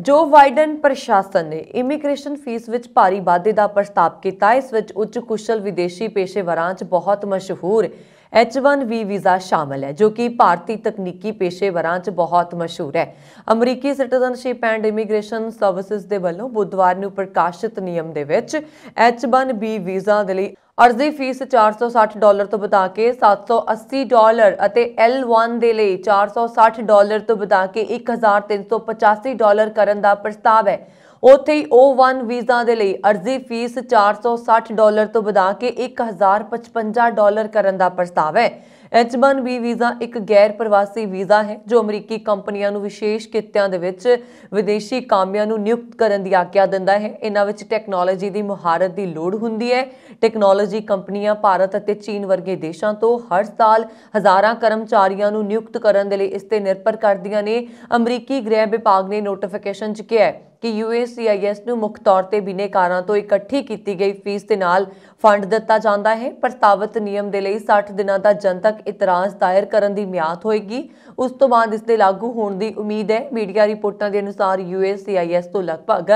ਜੋ ਵਾਈਡਨ ਪ੍ਰਸ਼ਾਸਨ ਨੇ ਇਮੀਗ੍ਰੇਸ਼ਨ ਫੀਸ ਵਿੱਚ ਭਾਰੀ ਵਾਧੇ ਦਾ ਪ੍ਰਸਤਾਵ ਕੀਤਾ ਇਸ ਵਿੱਚ ਉੱਚ ਕੁਸ਼ਲ ਵਿਦੇਸ਼ੀ ਪੇਸ਼ੇਵਰਾਂ 'ਚ ਬਹੁਤ ਮਸ਼ਹੂਰ H1B ਵੀਜ਼ਾ ਸ਼ਾਮਲ ਹੈ ਜੋ ਕਿ ਭਾਰਤੀ ਤਕਨੀਕੀ ਪੇਸ਼ੇਵਰਾਂ 'ਚ ਬਹੁਤ ਮਸ਼ਹੂਰ ਹੈ ਅਮਰੀਕੀ ਸਿਟੀਜ਼ਨਸ਼ਿਪ ਐਂਡ ਇਮੀਗ੍ਰੇਸ਼ਨ ਸਰਵਿਸਿਜ਼ ਦੇ ਵੱਲੋਂ ਬੁੱਧਵਾਰ ਨੂੰ ਪ੍ਰਕਾਸ਼ਿਤ ਨਿਯਮ ਦੇ ਵਿੱਚ H1B ਵੀਜ਼ਾ ਦੇ ਲਈ ਅਰਜ਼ੀ ਫੀਸ 460 ਡਾਲਰ ਤੋਂ ਵਧਾ ਕੇ 780 ਡਾਲਰ ਅਤੇ L1 ਦੇ ਲਈ 460 ਡਾਲਰ ਤੋਂ ਵਧਾ ਕੇ 1385 ਡਾਲਰ ਕਰਨ ਦਾ ਪ੍ਰਸਤਾਵ ਹੈ ਉੱਥੇ ਹੀ O1 ਵੀਜ਼ਾ ਦੇ ਲਈ ਅਰਜ਼ੀ ਫੀਸ 460 ਡਾਲਰ ਤੋਂ ਵਧਾ ਕੇ 1055 ਡਾਲਰ ਕਰਨ ਦਾ ਪ੍ਰਸਤਾਵ ਹੈ H1B ਵੀਜ਼ਾ ਇੱਕ ਗੈਰ ਪ੍ਰਵਾਸੀ ਵੀਜ਼ਾ ਹੈ ਜੋ ਅਮਰੀਕੀ ਕੰਪਨੀਆਂ ਨੂੰ ਵਿਸ਼ੇਸ਼ ਕਿੱਤਿਆਂ ਦੇ ਵਿੱਚ ਵਿਦੇਸ਼ੀ ਕਾਮਿਆਂ ਨੂੰ ਨਿਯੁਕਤ ਕਰਨ ਦੀ ਆਗਿਆ ਦਿੰਦਾ ਹੈ ਇਹਨਾਂ ਵਿੱਚ ਟੈਕਨੋਲੋਜੀ ਦੀ ਮੁਹਾਰਤ ਦੀ ਲੋੜ ਹੁੰਦੀ ਹੈ ਟੈਕਨੋਲੋਜੀ ਕੰਪਨੀਆਂ ਭਾਰਤ ਅਤੇ ਚੀਨ ਵਰਗੇ ਦੇਸ਼ਾਂ ਤੋਂ ਹਰ ਸਾਲ ਹਜ਼ਾਰਾਂ ਕਰਮਚਾਰੀਆਂ ਨੂੰ ਨਿਯੁਕਤ ਕਰਨ ਦੇ ਲਈ ਇਸ ਤੇ ਨਿਰਭਰ ਕਰਦੀਆਂ ਨੇ ਅਮਰੀਕੀ ਗ੍ਰਹਿ ਵਿਭਾਗ ਨੇ ਨੋਟੀਫਿਕੇਸ਼ਨ 'ਚ ਕਿਹਾ ਹੈ ਕਿ ਯੂਏਸੀਆਈਐਸ ਨੂੰ ਮੁੱਖ ਤੌਰ ਤੇ ਬਿਨੇਕਾਰਾਂ ਤੋਂ ਇਕੱਠੀ ਕੀਤੀ ਗਈ ਫੀਸ ਦੇ ਨਾਲ ਫੰਡ ਦਿੱਤਾ ਜਾਂਦਾ ਹੈ ਪ੍ਰਸਤਾਵਿਤ ਨਿਯਮ ਦੇ ਲਈ 60 ਦਿਨਾਂ ਦਾ ਜਨਤਕ ਇਤਰਾਜ਼ ਦਾਇਰ ਕਰਨ ਦੀ ਮਿਆਦ ਹੋਏਗੀ ਉਸ ਤੋਂ ਬਾਅਦ ਇਸ ਦੇ ਲਾਗੂ ਹੋਣ ਦੀ ਉਮੀਦ ਹੈ ਮੀਡੀਆ ਰਿਪੋਰਟਾਂ ਦੇ ਅਨੁਸਾਰ ਯੂਏਸੀਆਈਐਸ ਤੋਂ ਲਗਭਗ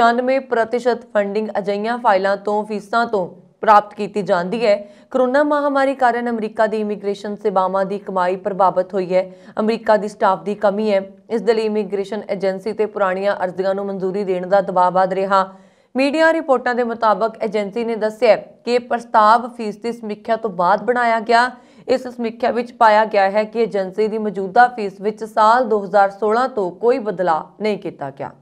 96% ਫੰਡਿੰਗ ਅਜਈਆਂ ਫਾਈਲਾਂ ਤੋਂ ਫੀਸਾਂ ਤੋਂ ਪ੍ਰਾਪਤ ਕੀਤੀ ਜਾਂਦੀ ਹੈ ਕਰੋਨਾ ਮਹਾਮਾਰੀ ਕਾਰਨ ਅਮਰੀਕਾ ਦੀ ਇਮੀਗ੍ਰੇਸ਼ਨ ਸੇਵਾਵਾਂ ਦੀ ਕਮਾਈ ਪ੍ਰਭਾਵਿਤ ਹੋਈ ਹੈ ਅਮਰੀਕਾ ਦੀ ਸਟਾਫ ਦੀ ਕਮੀ ਹੈ ਇਸ ਦੇ ਲਈ ਇਮੀਗ੍ਰੇਸ਼ਨ ਏਜੰਸੀ ਤੇ ਪੁਰਾਣੀਆਂ ਅਰਜ਼ੀਆਂ ਨੂੰ ਮਨਜ਼ੂਰੀ ਦੇਣ ਦਾ ਦਬਾਅ ਵਧ ਰਿਹਾ ਮੀਡੀਆ ਰਿਪੋਰਟਾਂ ਦੇ ਮੁਤਾਬਕ ਏਜੰਸੀ ਨੇ ਦੱਸਿਆ ਕਿ ਪ੍ਰਸਤਾਵ ਫੀਸ ਦੀ ਸਮੀਖਿਆ ਤੋਂ ਬਾਅਦ ਬਣਾਇਆ ਗਿਆ ਇਸ ਸਮੀਖਿਆ ਵਿੱਚ ਪਾਇਆ ਗਿਆ ਹੈ ਕਿ ਏਜੰਸੀ ਦੀ ਮੌਜੂਦਾ ਫੀਸ ਵਿੱਚ ਸਾਲ 2016 ਤੋਂ ਕੋਈ ਬਦਲਾਅ ਨਹੀਂ ਕੀਤਾ ਗਿਆ